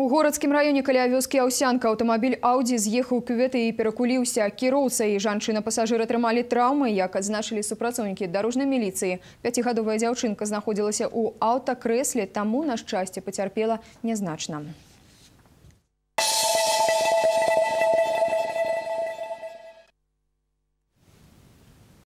У городском районе каля вёскі аўсянка аўтамабіль Audi съехал кюветы и перекулился. Кіроўца и жанчина пасажыр атрымалі травмы, як адзначылі супрацоўнікі дарожнай міліцыі. Пяцігадовая дзяўчынка знаходзілася ў аўтакрэсле, тому на шчасце, потерпела незначно.